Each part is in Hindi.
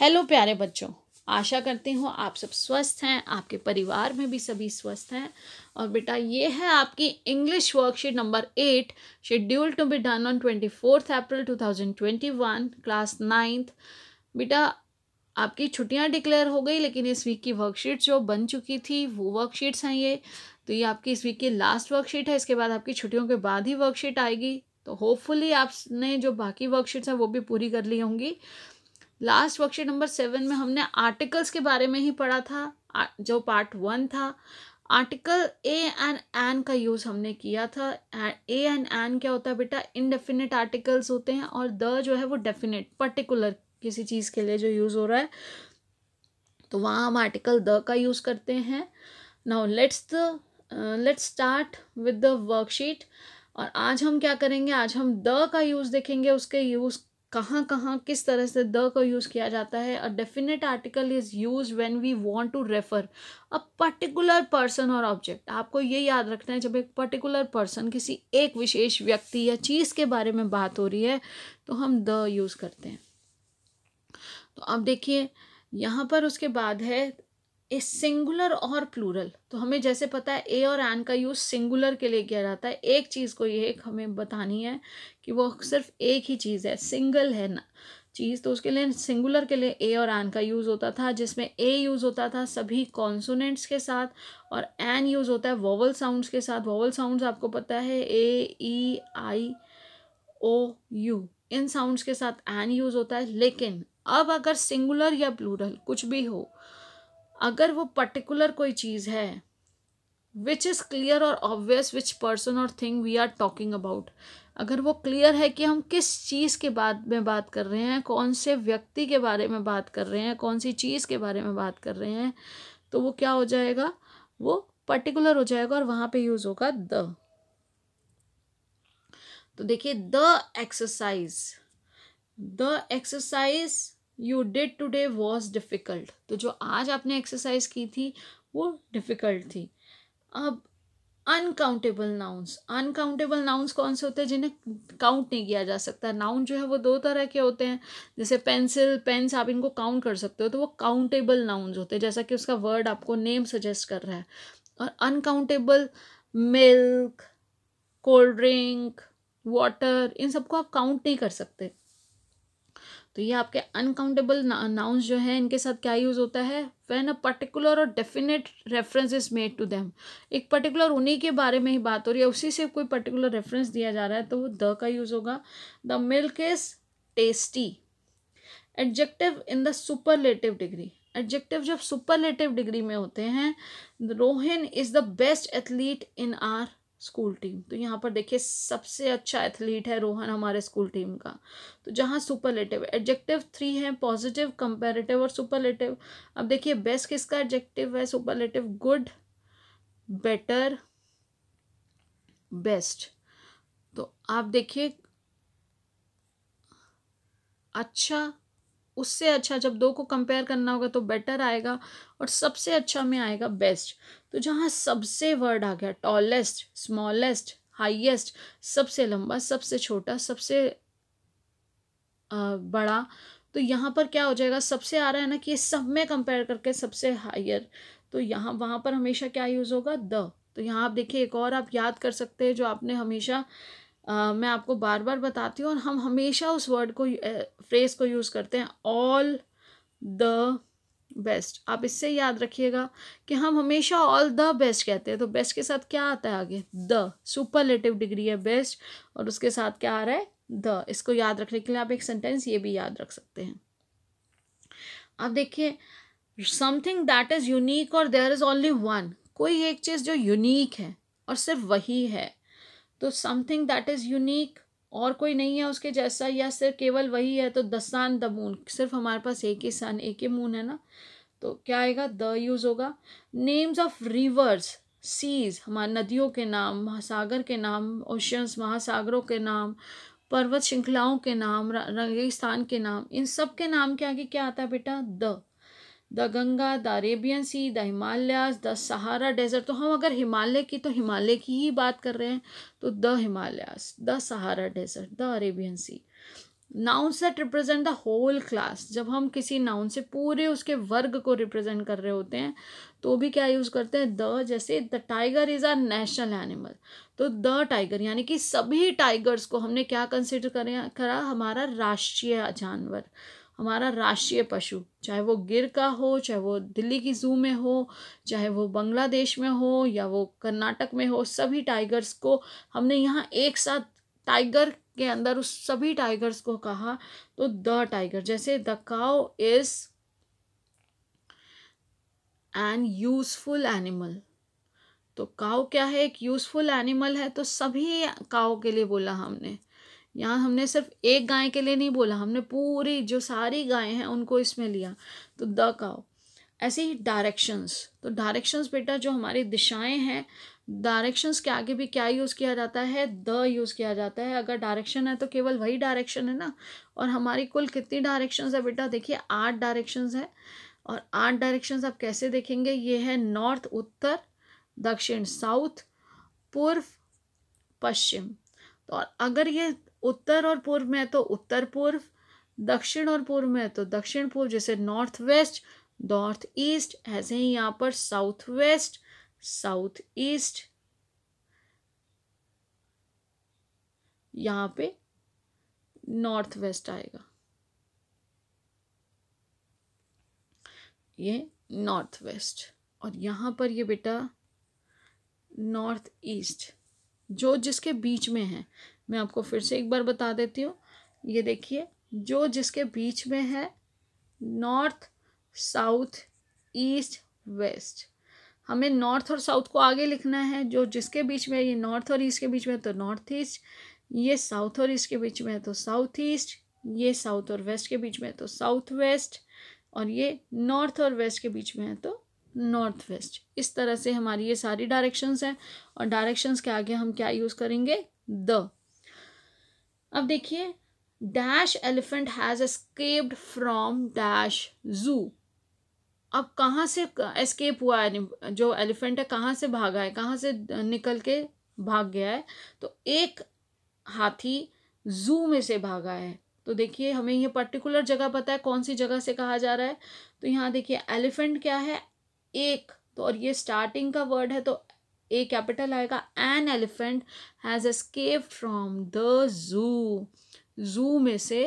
हेलो प्यारे बच्चों आशा करती हूँ आप सब स्वस्थ हैं आपके परिवार में भी सभी स्वस्थ हैं और बेटा ये है आपकी English worksheet number eight schedule to be done on twenty fourth April two thousand twenty one class ninth बेटा आपकी छुट्टियाँ डिक्लेयर हो गई लेकिन इस वीक की वर्कशीट जो बन चुकी थी वो वर्कशीट्स हैं ये तो ये आपकी इस वीक की लास्ट वर्कशीट है इसके बाद आपकी छुट्टियों के बाद ही वर्कशीट आएगी तो होपफुली आपने जो बाकी वर्कशीट्स हैं वो भी पूरी कर ली होंगी लास्ट वर्कशीट नंबर सेवन में हमने आर्टिकल्स के बारे में ही पढ़ा था जो पार्ट वन था आर्टिकल ए एंड एन का यूज़ हमने किया था ए एंड एन क्या होता है बेटा इनडेफिनेट आर्टिकल्स होते हैं और द जो है वो डेफिनेट पर्टिकुलर किसी चीज़ के लिए जो यूज़ हो रहा है तो वहाँ हम आर्टिकल द का यूज़ करते हैं now let's the let's start with the worksheet और आज हम क्या करेंगे आज हम द का यूज़ देखेंगे उसके यूज़ कहाँ कहाँ किस तरह से द का यूज़ किया जाता है a definite article is use when we want to refer a particular person और ऑब्जेक्ट आपको ये याद रखना है जब एक पर्टिकुलर पर्सन किसी एक विशेष व्यक्ति या चीज़ के बारे में बात हो रही है तो हम द यूज़ करते हैं तो अब देखिए यहाँ पर उसके बाद है ए सिंगुलर और प्लूरल तो हमें जैसे पता है ए और एन का यूज़ सिंगुलर के लिए किया जाता है एक चीज़ को ये एक हमें बतानी है कि वो सिर्फ एक ही चीज़ है सिंगल है ना चीज़ तो उसके लिए सिंगुलर के लिए ए और एन का यूज़ होता था जिसमें ए यूज़ होता था सभी कॉन्सोनेंट्स के साथ और एन यूज़ होता है वोवल साउंड्स के साथ वोवल साउंड्स आपको पता है ए ई आई ओ यू इन साउंड्स के साथ एन यूज़ होता है लेकिन अब अगर सिंगुलर या प्लूरल कुछ भी हो अगर वो पर्टिकुलर कोई चीज़ है विच इज़ क्लियर और ऑब्वियस विच पर्सन और thing we are talking about अगर वो क्लियर है कि हम किस चीज़ के बाद में बात कर रहे हैं कौन से व्यक्ति के बारे में बात कर रहे हैं कौन सी चीज़ के बारे में बात कर रहे हैं तो वो क्या हो जाएगा वो पर्टिकुलर हो जाएगा और वहाँ पे यूज़ होगा द तो देखिए the exercise the exercise you did today was difficult तो जो आज आपने एक्सरसाइज की थी वो डिफ़िकल्ट थी अब अनकाउंटेबल नाउन्स अनकाउंटेबल नाउन्स कौन से होते हैं जिन्हें काउंट नहीं किया जा सकता नाउन जो है वो दो तरह के होते हैं जैसे पेंसिल पेंस आप इनको काउंट कर सकते हो तो वो काउंटेबल नाउन्स होते हैं जैसा कि उसका वर्ड आपको नेम सजेस्ट कर रहा है और uncountable milk cold drink water इन सबको आप काउंट नहीं कर सकते तो ये आपके अनकाउंटेबल नाउन्स जो है इनके साथ क्या यूज़ होता है वैन अ पर्टिकुलर और definite reference is made to them एक पर्टिकुलर उन्हीं के बारे में ही बात हो रही है उसी से कोई पर्टिकुलर रेफरेंस दिया जा रहा है तो वो द का यूज़ होगा the milk is tasty adjective in the superlative degree adjective जब सुपरलेटिव डिग्री में होते हैं Rohin is the best athlete in our school team तो यहाँ पर देखिए सबसे अच्छा एथलीट है रोहन हमारे स्कूल टीम का तो जहाँ सुपरलेटिव एडजेक्टिव थ्री है पॉजिटिव कंपेरेटिव और सुपरलेटिव अब देखिए बेस्ट किसका एडजेक्टिव है सुपरलेटिव गुड बेटर बेस्ट तो आप देखिए अच्छा उससे अच्छा जब दो को कंपेयर करना होगा तो बेटर आएगा और सबसे अच्छा में आएगा बेस्ट तो जहाँ सबसे वर्ड आ गया टॉलेस्ट स्मॉलेस्ट हाईएस्ट सबसे लंबा सबसे छोटा सबसे बड़ा तो यहाँ पर क्या हो जाएगा सबसे आ रहा है ना कि ये सब में कंपेयर करके सबसे हायर तो यहाँ वहाँ पर हमेशा क्या यूज़ होगा द तो यहाँ आप देखिए एक और आप याद कर सकते हैं जो आपने हमेशा Uh, मैं आपको बार बार बताती हूँ और हम हमेशा उस वर्ड को फ्रेज को यूज़ करते हैं ऑल द बेस्ट आप इससे याद रखिएगा कि हम हमेशा ऑल द बेस्ट कहते हैं तो बेस्ट के साथ क्या आता है आगे द सुपरलेटिव डिग्री है बेस्ट और उसके साथ क्या आ रहा है द इसको याद रखने के लिए आप एक सेंटेंस ये भी याद रख सकते हैं अब देखिए समथिंग दैट इज़ यूनिक और देयर इज़ ओनली वन कोई एक चीज़ जो यूनिक है और सिर्फ वही है तो समथिंग दैट इज़ यूनिक और कोई नहीं है उसके जैसा या सिर्फ केवल वही है तो द सन द मून सिर्फ हमारे पास एक ही सन एक ही मून है ना तो क्या आएगा द यूज़ होगा नेम्स ऑफ रिवर्स सीज हमारे नदियों के नाम महासागर के नाम ओशंस महासागरों के नाम पर्वत श्रृंखलाओं के नाम रंगेस्तान के नाम इन सब के नाम के आगे क्या आता है बेटा the the Ganga the Arabian Sea the Himalayas the Sahara desert तो हम अगर हिमालय की तो हिमालय की ही बात कर रहे हैं तो the Himalayas the Sahara desert the Arabian Sea noun set represent the whole class जब हम किसी नाउन से पूरे उसके वर्ग को रिप्रेजेंट कर रहे होते हैं तो भी क्या यूज़ करते हैं द जैसे the tiger is a national animal तो द टाइगर यानी कि सभी टाइगर्स को हमने क्या कंसिडर करें करा हमारा राष्ट्रीय जानवर हमारा राष्ट्रीय पशु चाहे वो गिर का हो चाहे वो दिल्ली की जू में हो चाहे वो बांग्लादेश में हो या वो कर्नाटक में हो सभी टाइगर्स को हमने यहाँ एक साथ टाइगर के अंदर उस सभी टाइगर्स को कहा तो द टाइगर जैसे the cow is an useful animal तो काओ क्या है एक यूजफुल एनिमल है तो सभी काओ के लिए बोला हमने यहाँ हमने सिर्फ एक गाय के लिए नहीं बोला हमने पूरी जो सारी गायें हैं उनको इसमें लिया तो द काओ ऐसे ही डायरेक्शंस तो डायरेक्शंस बेटा जो हमारी दिशाएं हैं डायरेक्शंस के आगे भी क्या यूज़ किया जाता है द यूज़ किया जाता है अगर डायरेक्शन है तो केवल वही डायरेक्शन है ना और हमारी कुल कितनी डायरेक्शंस है बेटा देखिए आठ डायरेक्शंस है और आठ डायरेक्शंस आप कैसे देखेंगे ये है नॉर्थ उत्तर दक्षिण साउथ पूर्व पश्चिम तो और अगर ये उत्तर और पूर्व में है तो उत्तर पूर्व दक्षिण और पूर्व में है तो दक्षिण पूर्व जैसे नॉर्थ वेस्ट नॉर्थ ईस्ट ऐसे ही यहाँ पर साउथ वेस्ट साउथ ईस्ट यहाँ पे नॉर्थ वेस्ट आएगा ये नॉर्थ वेस्ट और यहाँ पर ये बेटा नॉर्थ ईस्ट जो जिसके बीच में है मैं आपको फिर से एक बार बता देती हूँ ये देखिए जो जिसके बीच में है नॉर्थ साउथ ईस्ट वेस्ट हमें नॉर्थ और साउथ को आगे लिखना है जो जिसके बीच में ये नॉर्थ और ईस्ट के बीच में तो नॉर्थ ईस्ट ये साउथ और ईस्ट के बीच में है तो साउथ ईस्ट ये साउथ और वेस्ट के बीच में है तो साउथ वेस्ट और ये नॉर्थ और वेस्ट के बीच में है तो नॉर्थ वेस्ट तो इस तरह से हमारी ये सारी डायरेक्शंस हैं और डायरेक्शंस के आगे हम क्या यूज़ करेंगे द अब देखिए dash elephant has escaped from dash zoo अब कहाँ से एस्केप हुआ है जो एलिफेंट है कहाँ से भागा है कहाँ से निकल के भाग गया है तो एक हाथी जू में से भागा है तो देखिए हमें ये पर्टिकुलर जगह पता है कौन सी जगह से कहा जा रहा है तो यहाँ देखिए एलिफेंट क्या है एक तो और ये स्टार्टिंग का वर्ड है तो ए कैपिटल आएगा an elephant has escape from the zoo zoo में से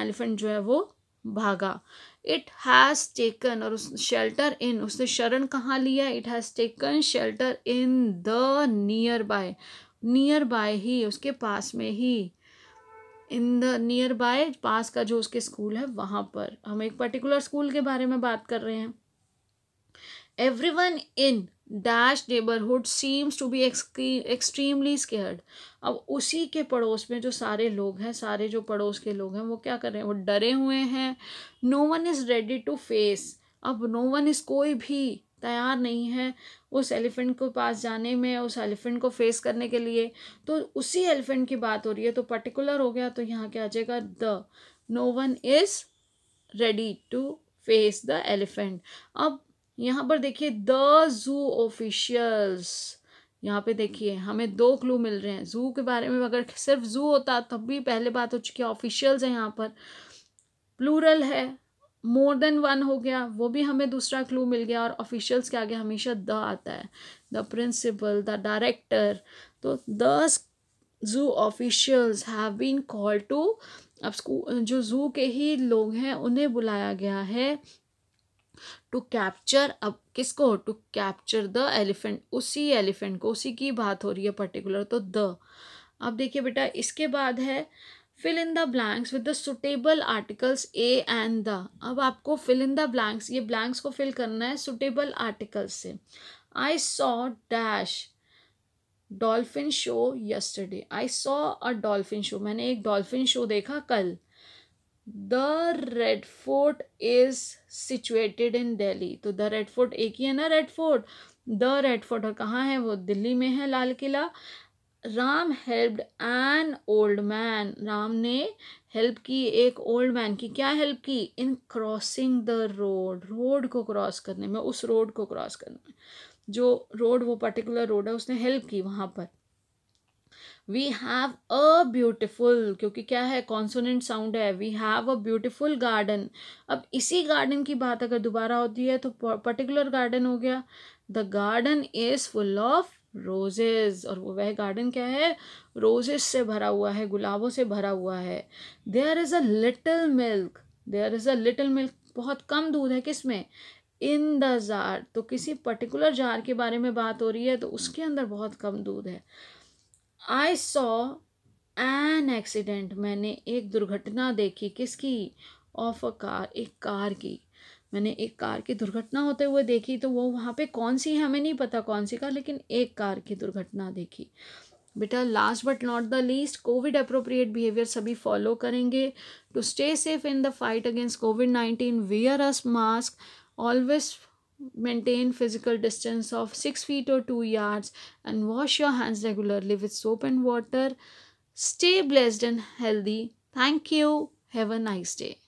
एलिफेंट जो है वो भागा इट हैज़ टेकन और उस शेल्टर इन उसने शरण कहाँ लिया it has taken shelter in the nearby nearby ही उसके पास में ही इन द नियर बाय पास का जो उसके स्कूल है वहाँ पर हम एक पर्टिकुलर स्कूल के बारे में बात कर रहे हैं everyone in dash neighbourhood seems to be extremely scared अब उसी के पड़ोस में जो सारे लोग हैं सारे जो पड़ोस के लोग हैं वो क्या कर रहे हैं वो डरे हुए हैं no one is ready to face अब नो वन इज़ कोई भी तैयार नहीं है उस एलिफेंट के पास जाने में उस एलिफेंट को फेस करने के लिए तो उसी एलिफेंट की बात हो रही है तो पर्टिकुलर हो गया तो यहाँ क्या आ जाएगा the no one is ready to face the elephant अब यहाँ पर देखिए द जू ऑफिशियल्स यहाँ पे देखिए हमें दो क्लू मिल रहे हैं जू के बारे में अगर सिर्फ जू होता तब भी पहले बात हो चुकी है ऑफिशियल्स हैं यहाँ पर प्लूरल है मोर देन वन हो गया वो भी हमें दूसरा क्लू मिल गया और ऑफिशियल्स के आगे हमेशा द आता है द प्रिंसिपल द डायरेक्टर तो thus zoo officials have been call to अब जो जू के ही लोग हैं उन्हें बुलाया गया है टू कैप्चर अब किसको टू कैप्चर द एलिफेंट उसी एलिफेंट को उसी की बात हो रही है पर्टिकुलर तो द अब देखिए बेटा इसके बाद है fill in the blanks with the suitable articles a and the अब आपको फिल इन द ब्लैंक्स ये ब्लैंक्स को फिल करना है सुटेबल आर्टिकल्स से I saw dash dolphin show yesterday I saw a dolphin show मैंने एक डॉल्फिन शो देखा कल the red fort is situated in Delhi तो द रेड फोर्ट एक ही है ना red fort the red fort और कहाँ है वो दिल्ली में है Lal Qila Ram helped an old man Ram ने हेल्प की एक ओल्ड मैन की क्या हेल्प की in crossing the road road को क्रॉस करने में उस रोड को क्रॉस करने में जो रोड वो पर्टिकुलर रोड है उसने हेल्प की वहाँ पर वी हैव अ ब्यूटिफुल क्योंकि क्या है कॉन्सोनेंट साउंड है we have a beautiful garden अब इसी गार्डन की बात अगर दोबारा होती है तो पर्टिकुलर गार्डन हो गया the garden is full of roses और वो वह गार्डन क्या है रोजेज से भरा हुआ है गुलाबों से भरा हुआ है there is a little milk there is a little milk बहुत कम दूध है किस में इन द जार तो किसी पर्टिकुलर जार के बारे में बात हो रही है तो उसके अंदर बहुत कम दूध है आई सॉ एन एक्सीडेंट मैंने एक दुर्घटना देखी किसकी ऑफ अ कार एक कार की मैंने एक कार की दुर्घटना होते हुए देखी तो वो वहाँ पे कौन सी है हमें नहीं पता कौन सी कार लेकिन एक कार की दुर्घटना देखी बेटा last but not the least COVID appropriate behaviour सभी फॉलो करेंगे to stay safe in the fight against COVID nineteen wear us mask always maintain physical distance of 6 feet or 2 yards and wash your hands regularly with soap and water stay blessed and healthy thank you have a nice day